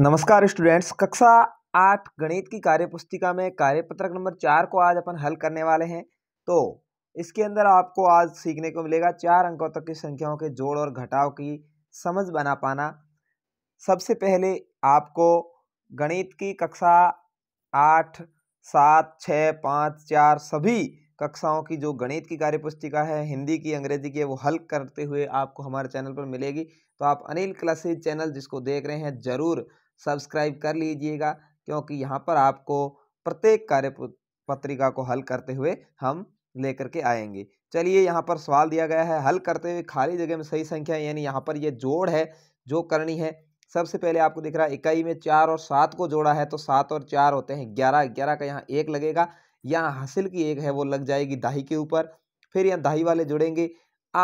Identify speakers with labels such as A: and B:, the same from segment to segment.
A: नमस्कार स्टूडेंट्स कक्षा आठ गणित की कार्यपुस्तिका में कार्यपत्रक नंबर चार को आज अपन हल करने वाले हैं तो इसके अंदर आपको आज सीखने को मिलेगा चार अंकों तक की संख्याओं के जोड़ और घटाव की समझ बना पाना सबसे पहले आपको गणित की कक्षा आठ सात छः पाँच चार सभी कक्षाओं की जो गणित की कार्यपुस्तिका है हिंदी की अंग्रेजी की वो हल करते हुए आपको हमारे चैनल पर मिलेगी तो आप अनिल क्लासेज चैनल जिसको देख रहे हैं ज़रूर सब्सक्राइब कर लीजिएगा क्योंकि यहाँ पर आपको प्रत्येक कार्य पत्रिका को हल करते हुए हम लेकर के आएंगे चलिए यहाँ पर सवाल दिया गया है हल करते हुए खाली जगह में सही संख्या यानी यहाँ पर ये यह जोड़ है जो करनी है सबसे पहले आपको दिख रहा है इकाई में चार और सात को जोड़ा है तो सात और चार होते हैं ग्यारह ग्यारह का यहाँ एक लगेगा यहाँ हासिल की एक है वो लग जाएगी दाही के ऊपर फिर यहाँ दाही वाले जुड़ेंगे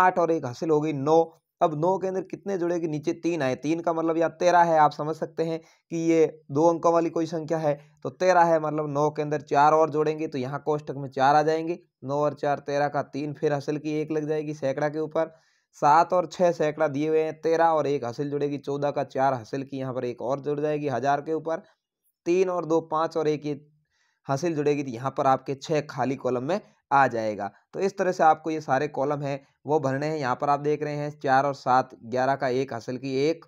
A: आठ और एक हासिल होगी नौ अब नौ के अंदर कितने जुड़े कि नीचे तीन आए तीन का मतलब या तेरह है आप समझ सकते हैं कि ये दो अंकों वाली कोई संख्या है तो तेरह है मतलब नौ के अंदर चार और जोड़ेंगे तो यहाँ कोष्टक में चार आ जाएंगे नौ और चार तेरह का तीन फिर हसल की एक लग जाएगी सैकड़ा के ऊपर सात और छः सैकड़ा दिए हुए हैं तेरह और एक हसिल जुड़ेगी चौदह का चार हसिल की यहाँ पर एक और जुड़ जाएगी हज़ार के ऊपर तीन और दो पाँच और एक ये हासिल जुड़ेगी तो यहाँ पर आपके छः खाली कॉलम में आ जाएगा तो इस तरह से आपको ये सारे कॉलम हैं वो भरने हैं यहाँ पर आप देख रहे हैं चार और सात ग्यारह का एक हासिल की एक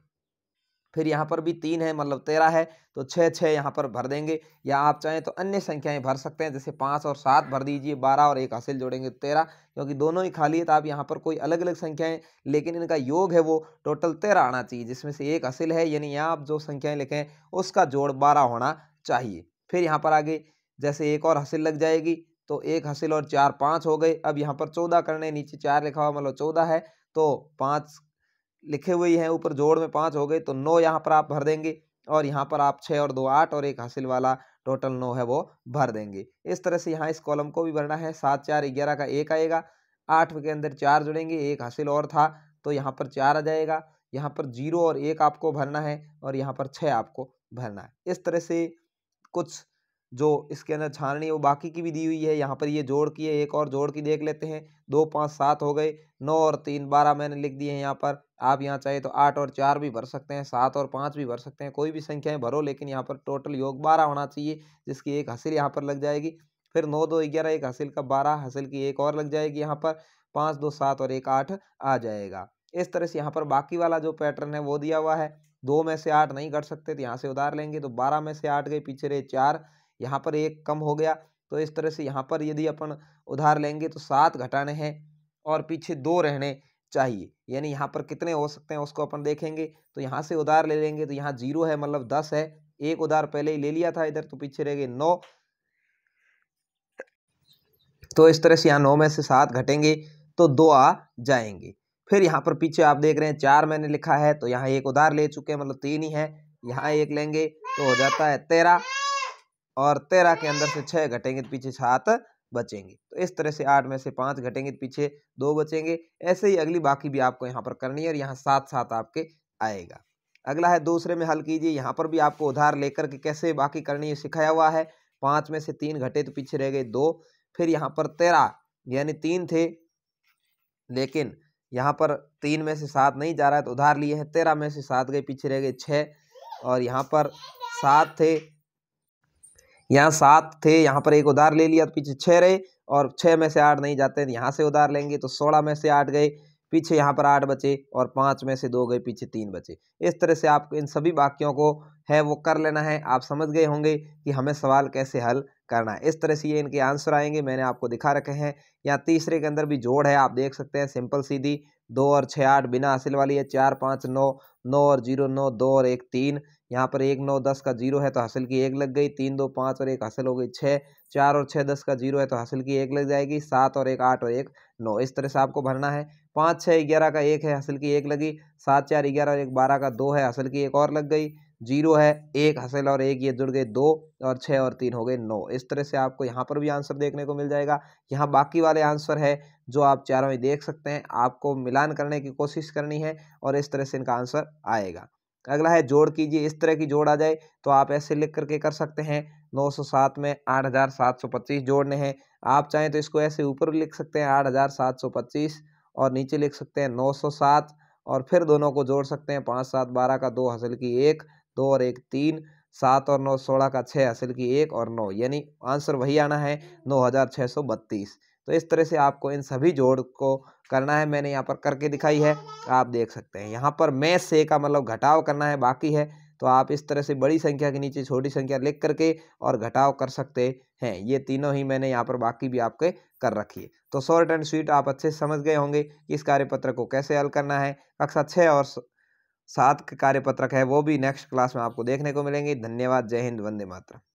A: फिर यहाँ पर भी तीन है मतलब तेरह है तो छः छः यहाँ पर भर देंगे या आप चाहें तो अन्य संख्याएं भर सकते हैं जैसे पाँच और सात भर दीजिए बारह और एक हासिल जोड़ेंगे तो तेरह क्योंकि दोनों ही खाली है तो आप यहाँ पर कोई अलग अलग संख्याएं लेकिन इनका योग है वो टोटल तेरह आना चाहिए जिसमें से एक हासिल है यानी यहाँ आप जो संख्याएँ लिखें उसका जोड़ बारह होना चाहिए फिर यहाँ पर आगे जैसे एक और हासिल लग जाएगी तो एक हासिल और चार पाँच हो गए अब यहाँ पर चौदह करने नीचे चार लिखा हुआ मतलब चौदह है तो पाँच लिखे हुए हैं ऊपर जोड़ में पाँच हो गए तो नौ यहाँ पर आप भर देंगे और यहाँ पर आप छः और दो आठ और एक हासिल वाला टोटल नौ है वो भर देंगे इस तरह से यहाँ इस कॉलम को भी भरना है सात चार ग्यारह का एक आएगा आठ के अंदर चार जुड़ेंगे एक हासिल और था तो यहाँ पर चार आ जाएगा यहाँ पर जीरो और एक आपको भरना है और यहाँ पर छः आपको भरना है इस तरह से कुछ जो इसके अंदर छाननी है वो बाकी की भी दी हुई है यहाँ पर ये जोड़ की है एक और जोड़ की देख लेते हैं दो पाँच सात हो गए नौ और तीन बारह मैंने लिख दिए हैं यहाँ पर आप यहाँ चाहे तो आठ और चार भी भर सकते हैं सात और पाँच भी भर सकते हैं कोई भी संख्याएं भरो लेकिन यहाँ पर टोटल योग बारह होना चाहिए जिसकी एक हसिल यहाँ पर लग जाएगी फिर नौ दो ग्यारह एक हसिल का बारह हसिल की एक और लग जाएगी यहाँ पर पाँच दो सात और एक आठ आ जाएगा इस तरह से यहाँ पर बाकी वाला जो पैटर्न है वो दिया हुआ है दो में से आठ नहीं कर सकते तो यहाँ से उधार लेंगे तो बारह में से आठ गए पीछे रहे चार यहाँ पर एक कम हो गया तो इस तरह से यहाँ पर यदि अपन उधार लेंगे तो सात घटाने हैं और पीछे दो रहने चाहिए यानी यहाँ पर कितने हो सकते हैं उसको अपन देखेंगे तो यहाँ से उधार ले लेंगे तो यहाँ जीरो है मतलब दस है एक उधार पहले ही ले लिया था इधर तो पीछे रह गए नौ तो इस तरह से यहाँ नौ में से सात घटेंगे तो दो आ जाएंगे फिर यहाँ पर पीछे आप देख रहे हैं चार मैंने लिखा है तो यहाँ एक उधार ले चुके हैं मतलब तीन ही है यहाँ एक लेंगे तो हो जाता है तेरह और तेरह के अंदर से छः घटेंगे तो पीछे सात बचेंगे तो इस तरह से आठ में से पाँच घटेंगे तो पीछे दो बचेंगे ऐसे ही अगली बाकी भी आपको यहाँ पर करनी है और यहाँ सात सात आपके आएगा अगला है दूसरे में हल कीजिए यहाँ पर भी आपको उधार लेकर के कैसे बाकी करनी है सिखाया हुआ है पाँच में से तीन घटे तो पीछे रह गए दो फिर यहाँ पर तेरह यानी तीन थे लेकिन यहाँ पर तीन में से सात नहीं जा रहा है तो उधार लिए हैं तेरह में से सात गए पीछे रह गए छः और यहाँ पर सात थे यहाँ सात थे यहाँ पर एक उधार ले लिया तो पीछे छः रहे और छः में से आठ नहीं जाते तो यहाँ से उधार लेंगे तो सोलह में से आठ गए पीछे यहाँ पर आठ बचे और पाँच में से दो गए पीछे तीन बचे इस तरह से आपको इन सभी वाक्यों को है वो कर लेना है आप समझ गए होंगे कि हमें सवाल कैसे हल करना है इस तरह से ये इनके आंसर आएंगे मैंने आपको दिखा रखे हैं यहाँ तीसरे के अंदर भी जोड़ है आप देख सकते हैं सिंपल सीधी दो और छः आठ बिना हासिल वाली है चार पाँच नौ नौ और जीरो नौ दो और एक तीन यहाँ पर एक नौ दस का जीरो है तो हासिल की एक लग गई तीन दो पाँच और एक हासिल हो गई छः चार और छः दस का जीरो है तो हासिल की एक लग जाएगी सात और एक आठ और एक नौ इस तरह से आपको भरना है पाँच छः ग्यारह का एक है हासिल की एक लगी सात चार ग्यारह और एक बारह का दो है हासिल की एक और लग गई जीरो है एक हासिल और एक ये जुड़ गए दो और छः और तीन हो गए नौ इस तरह से आपको यहाँ पर भी आंसर देखने को मिल जाएगा यहाँ बाकी वाले आंसर है जो आप चारों ही देख सकते हैं आपको मिलान करने की कोशिश करनी है और इस तरह से इनका आंसर आएगा अगला है जोड़ कीजिए इस तरह की जोड़ आ जाए तो आप ऐसे लिख करके कर सकते हैं 907 में 8725 जोड़ने हैं आप चाहें तो इसको ऐसे ऊपर लिख सकते हैं 8725 और नीचे लिख सकते हैं 907 और फिर दोनों को जोड़ सकते हैं पाँच सात बारह का दो हासिल की एक दो और एक तीन सात और नौ सोलह का छः हासिल की एक और नौ यानी आंसर वही आना है नौ हज़ार छः सौ बत्तीस तो इस तरह से आपको इन सभी जोड़ को करना है मैंने यहाँ पर करके दिखाई है आप देख सकते हैं यहाँ पर मैं से का मतलब घटाव करना है बाकी है तो आप इस तरह से बड़ी संख्या के नीचे छोटी संख्या लिख करके और घटाव कर सकते हैं ये तीनों ही मैंने यहाँ पर बाकी भी आपके कर रखी है तो शॉर्ट एंड स्वीट आप अच्छे समझ गए होंगे कि इस कार्यपत्र को कैसे हल करना है कक्षा छः और सात के कार्यपत्रक है वो भी नेक्स्ट क्लास में आपको देखने को मिलेंगे धन्यवाद जय हिंद वंदे मातरम